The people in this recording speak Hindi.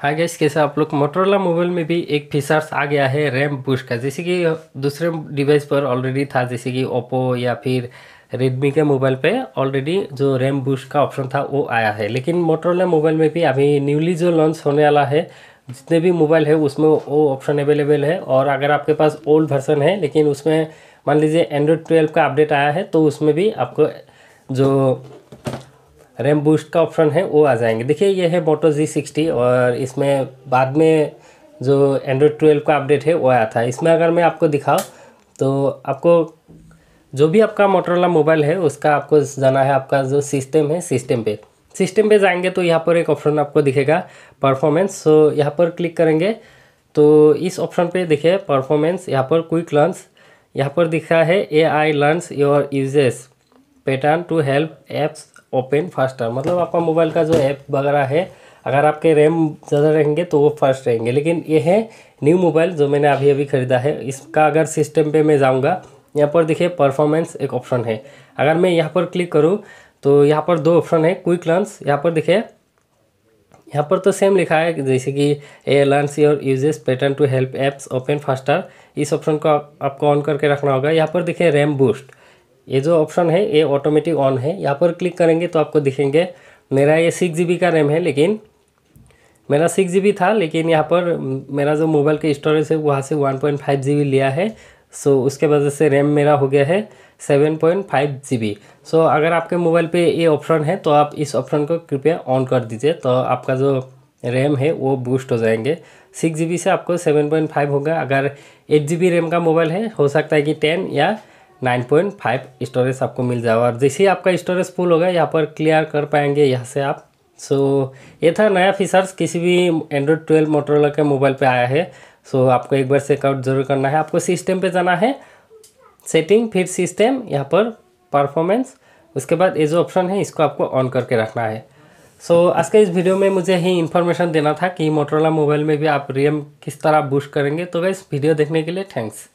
हाय गैस कैसे आप लोग मोटरोला मोबाइल में भी एक फीचर्स आ गया है रैम बूस्ट का जैसे कि दूसरे डिवाइस पर ऑलरेडी था जैसे कि ओप्पो या फिर रेडमी के मोबाइल पे ऑलरेडी जो रैम बूस्ट का ऑप्शन था वो आया है लेकिन मोटरोला मोबाइल में भी अभी न्यूली जो लॉन्च होने वाला है जितने भी मोबाइल है उसमें वो ऑप्शन अवेलेबल है और अगर आपके पास ओल्ड वर्सन है लेकिन उसमें मान लीजिए एंड्रॉयड ट्वेल्व का अपडेट आया है तो उसमें भी आपको जो रैम बूस्ट का ऑप्शन है वो आ जाएंगे देखिए ये है मोटो जी सिक्सटी और इसमें बाद में जो एंड्रॉयड ट्वेल्व का अपडेट है वो आया था इसमें अगर मैं आपको दिखाऊँ तो आपको जो भी आपका मोटरोला मोबाइल है उसका आपको जाना है आपका जो सिस्टम है सिस्टम पे सिस्टम पे जाएंगे तो यहाँ पर एक ऑप्शन आपको दिखेगा परफॉर्मेंस सो यहाँ पर क्लिक करेंगे तो इस ऑप्शन पे देखिए परफॉर्मेंस यहाँ पर क्विक लर्नस यहाँ पर दिखा है AI learns your usage pattern to help apps open faster मतलब आपका मोबाइल का जो ऐप वगैरह है अगर आपके रैम ज़्यादा रहेंगे तो वो फास्ट रहेंगे लेकिन ये है न्यू मोबाइल जो मैंने अभी अभी ख़रीदा है इसका अगर सिस्टम पे मैं जाऊँगा यहाँ पर देखिए परफॉर्मेंस एक ऑप्शन है अगर मैं यहाँ पर क्लिक करूँ तो यहाँ पर दो ऑप्शन है क्विक लंस यहाँ पर देखिए यहाँ पर तो सेम लिखा है जैसे कि a learns your usage pattern to help apps open faster इस ऑप्शन को आप, आपको ऑन करके रखना होगा यहाँ पर देखिए रैम बूस्ट ये जो ऑप्शन है ये ऑटोमेटिक ऑन है यहाँ पर क्लिक करेंगे तो आपको दिखेंगे मेरा ये सिक्स जी का रैम है लेकिन मेरा सिक्स जी था लेकिन यहाँ पर मेरा जो मोबाइल का स्टोरेज है वहाँ से वन पॉइंट फाइव जी लिया है सो so, उसके वजह से रैम मेरा हो गया है seven point five GB so अगर आपके मोबाइल पे ये ऑप्शन है तो आप इस ऑप्शन को कृपया ऑन कर दीजिए तो आपका जो रैम है वो बूस्ट हो जाएंगे सिक्स जी बी से आपको सेवन पॉइंट फाइव होगा अगर एट जी बी रैम का मोबाइल है हो सकता है कि टेन या नाइन पॉइंट फाइव स्टोरेज आपको मिल जाएगा और जैसे ही आपका स्टोरेज फुल होगा यहाँ पर क्लियर कर पाएंगे यहाँ से आप सो so, ये था नया फीचर्स किसी भी एंड्रॉयड ट्वेल्व मोटरोला के मोबाइल पे आया है सो so, आपको एक बार चेकआउट जरूर करना है आपको सिस्टम पे जाना है सेटिंग फिर सिस्टम यहाँ पर परफॉर्मेंस उसके बाद ये जो ऑप्शन है इसको आपको ऑन करके रखना है सो so, आज के इस वीडियो में मुझे ही इन्फॉर्मेशन देना था कि मोटरोला मोबाइल में भी आप रियम किस तरह बूस्ट करेंगे तो वैसे वीडियो देखने के लिए थैंक्स